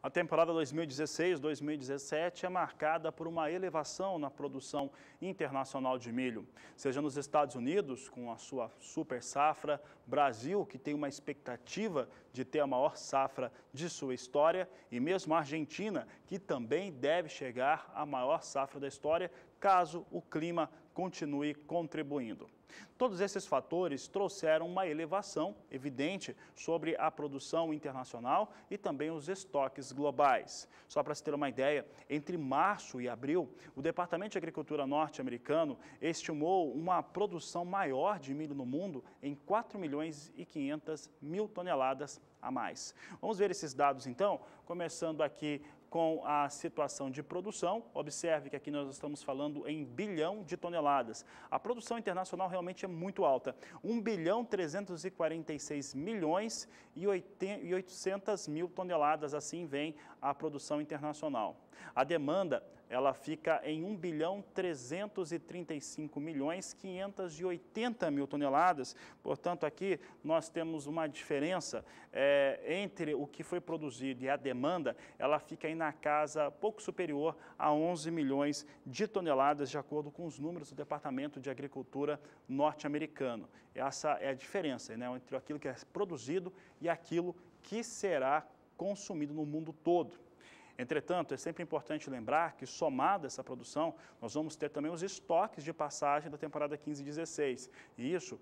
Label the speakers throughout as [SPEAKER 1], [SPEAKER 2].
[SPEAKER 1] A temporada 2016-2017 é marcada por uma elevação na produção internacional de milho, seja nos Estados Unidos, com a sua super safra, Brasil, que tem uma expectativa de ter a maior safra de sua história, e mesmo a Argentina, que também deve chegar à maior safra da história, caso o clima continue contribuindo. Todos esses fatores trouxeram uma elevação evidente sobre a produção internacional e também os estoques globais. Só para se ter uma ideia, entre março e abril, o Departamento de Agricultura norte-americano estimou uma produção maior de milho no mundo em 4 milhões e 500 mil toneladas a mais. Vamos ver esses dados então, começando aqui com a situação de produção. Observe que aqui nós estamos falando em bilhão de toneladas. A produção internacional realmente é muito alta. 1 bilhão 346 milhões e 800 mil toneladas, assim vem a produção internacional. A demanda ela fica em 1 bilhão 335 milhões 580 mil toneladas. Portanto, aqui nós temos uma diferença é, entre o que foi produzido e a demanda, ela fica aí na casa pouco superior a 11 milhões de toneladas, de acordo com os números do Departamento de Agricultura norte-americano. Essa é a diferença né, entre aquilo que é produzido e aquilo que será consumido no mundo todo. Entretanto, é sempre importante lembrar que, somada essa produção, nós vamos ter também os estoques de passagem da temporada 15 e 16. E isso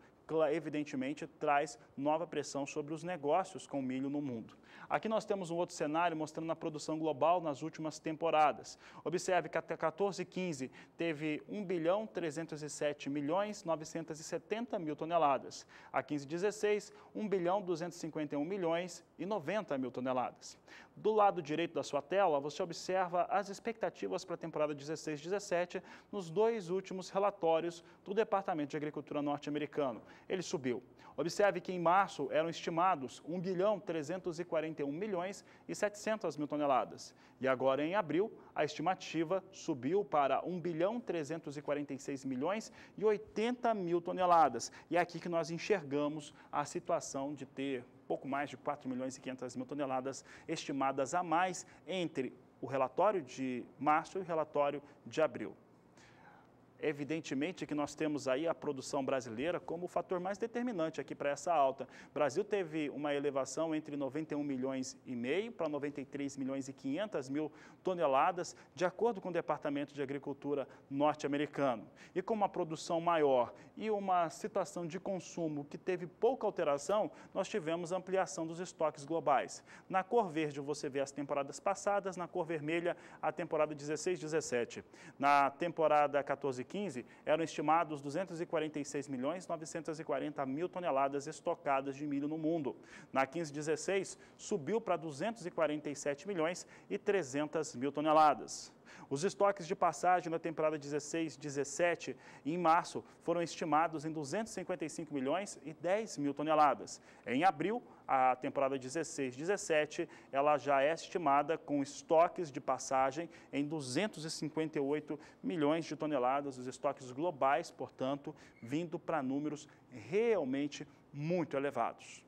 [SPEAKER 1] evidentemente traz nova pressão sobre os negócios com milho no mundo. Aqui nós temos um outro cenário mostrando a produção global nas últimas temporadas. Observe que até 14 e 15 teve 1 bilhão 307 milhões 970 mil toneladas. A 15 e 16, 1 bilhão 251 milhões e 90 mil toneladas. Do lado direito da sua tela, você observa as expectativas para a temporada 16 17 nos dois últimos relatórios do Departamento de Agricultura norte-americano ele subiu. Observe que em março eram estimados 1 bilhão 341 milhões e 700 mil toneladas. E agora em abril, a estimativa subiu para 1 bilhão 346 milhões e 80 mil toneladas. E é aqui que nós enxergamos a situação de ter pouco mais de 4 milhões e 500 mil toneladas estimadas a mais entre o relatório de março e o relatório de abril. Evidentemente que nós temos aí a produção brasileira como o fator mais determinante aqui para essa alta. O Brasil teve uma elevação entre 91 milhões e meio para 93 milhões e 500 mil toneladas, de acordo com o Departamento de Agricultura norte-americano. E com uma produção maior e uma situação de consumo que teve pouca alteração, nós tivemos ampliação dos estoques globais. Na cor verde você vê as temporadas passadas, na cor vermelha a temporada 16-17. Na temporada 14 2015, eram estimados 246 milhões 940 mil toneladas estocadas de milho no mundo. Na 15-16, subiu para 247 milhões e 300 mil toneladas. Os estoques de passagem na temporada 16-17 em março foram estimados em 255 milhões e 10 mil toneladas. Em abril, a temporada 16-17, ela já é estimada com estoques de passagem em 258 milhões de toneladas, os estoques globais, portanto, vindo para números realmente muito elevados.